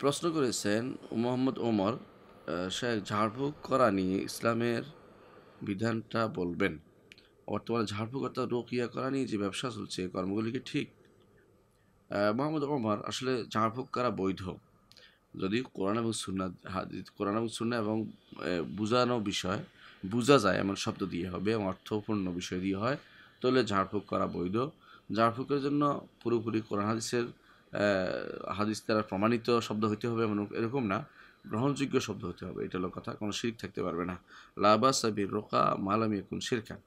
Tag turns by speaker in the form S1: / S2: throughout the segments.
S1: প্রশ্ন করেছেন মোহাম্মদ ওমর শেখ ঝাড়ফুঁক করা নিয়ে ইসলামের বিধানটা বলবেন বর্তমানে ঝাড়ফুঁক অর্থাৎ রোকিয়া করা নিয়ে যে ব্যবসা চলছে কর্মগুলিকে ঠিক মোহাম্মদ ওমর আসলে ঝাড়ফুঁক করা বৈধ যদি কোরআন এবং সুন্না কোরআন এবং সুন্না এবং বোঝানো বিষয় বোঝা যায় এমন শব্দ দিয়ে হবে এবং অর্থপূর্ণ বিষয় দিয়ে হয় তাহলে ঝাড়ফুঁক করা বৈধ ঝাড়ফুঁকের জন্য পুরোপুরি কোরআন হাদিসের হাদিস দ্বারা প্রমাণিত শব্দ হইতে হবে এমন এরকম না গ্রহণযোগ্য শব্দ হতে হবে এটা হলো কথা কোনো শির থাকতে পারবে না লাবা সাবির রোকা মালামি কোন শিরকান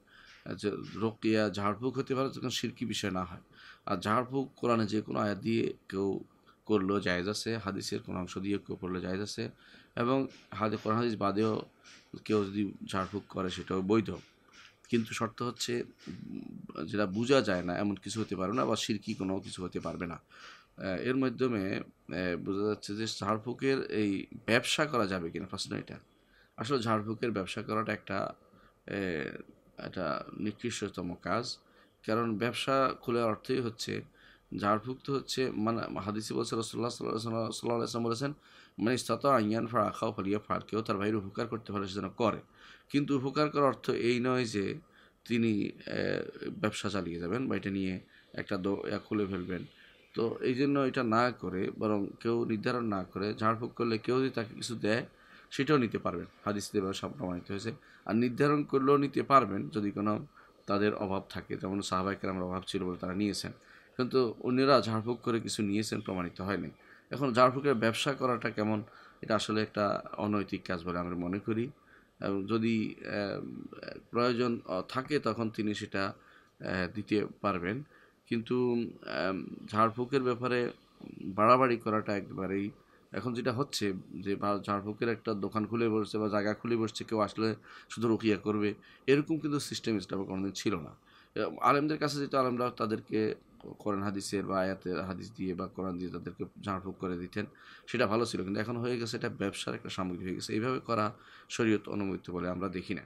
S1: আচ্ছা, রোকিয়া ঝাড়ফুঁক হতে পারে যখন শিরকি বিষয় না হয় আর ঝাড়ফুঁক কোরআনে যে কোনো আয়াত দিয়ে কেউ করলো জায়েজ আছে হাদিসের কোনো অংশ দিয়ে কেউ করলো জায়েজ আছে এবং হাদি কোরআন হাদিস বাদেও কেউ যদি ঝাড়ফুঁক করে সেটাও বৈধ কিন্তু শর্ত হচ্ছে যেটা বোঝা যায় না এমন কিছু হতে পারবে না বা শিরকি কোনো কিছু হতে পারবে না এর মাধ্যমে বোঝা যাচ্ছে যে ঝাড়ফুঁকের এই ব্যবসা করা যাবে কিনা প্রশ্ন এটা আসলে ঝাড়ফুঁকের ব্যবসা করাটা একটা একটা নিকৃষ্টতম কাজ কারণ ব্যবসা খোলার অর্থই হচ্ছে ঝাড়ফুঁক তো হচ্ছে মানে হাদিসি বলছে রসোল্লা সাল্লাহ আসলাম বলেছেন মানে ইস্তাত আইয়ান ফাড়া খাও ফালিয়া ফাড় কেউ তার ভাইয়ের উপকার করতে পারে সেজন্য করে কিন্তু উপকার করার অর্থ এই নয় যে তিনি ব্যবসা চালিয়ে যাবেন বা এটা নিয়ে একটা দোয়া খুলে ফেলবেন তো এই জন্য এটা না করে বরং কেউ নির্ধারণ না করে ঝাড়ফুঁক করলে কেউ যদি তাকে কিছু দেয় সেটাও নিতে পারবেন হাদিস দেবে সব প্রমাণিত হয়েছে আর নির্ধারণ করলেও নিতে পারবেন যদি কোনো তাদের অভাব থাকে যেমন সাহাবাহিকের আমার অভাব ছিল বলে তারা নিয়েছেন কিন্তু অন্যরা ঝাড়ফুঁক করে কিছু নিয়েছেন প্রমাণিত হয়নি এখন ঝাড়ফুঁকের ব্যবসা করাটা কেমন এটা আসলে একটা অনৈতিক কাজ বলে আমরা মনে করি এবং যদি প্রয়োজন থাকে তখন তিনি সেটা দিতে পারবেন কিন্তু ঝাড়ফুঁকের ব্যাপারে বাড়াবাড়ি করাটা একবারেই এখন যেটা হচ্ছে যে ঝাড়ফুঁকের একটা দোকান খুলে বসছে বা জায়গা খুলে বসছে কেউ আসলে শুধু রুকিয়া করবে এরকম কিন্তু সিস্টেম কোনো কোনোদিন ছিল না আলেমদের কাছে যেটা আলেমরা তাদেরকে কোরআন হাদিসের বা আয়াতের হাদিস দিয়ে বা কোরআন দিয়ে তাদেরকে ঝাড়ফুঁক করে দিতেন সেটা ভালো ছিল কিন্তু এখন হয়ে গেছে এটা ব্যবসার একটা সামগ্রী হয়ে গেছে এইভাবে করা শরীয়ত অনুমোদিত বলে আমরা দেখি না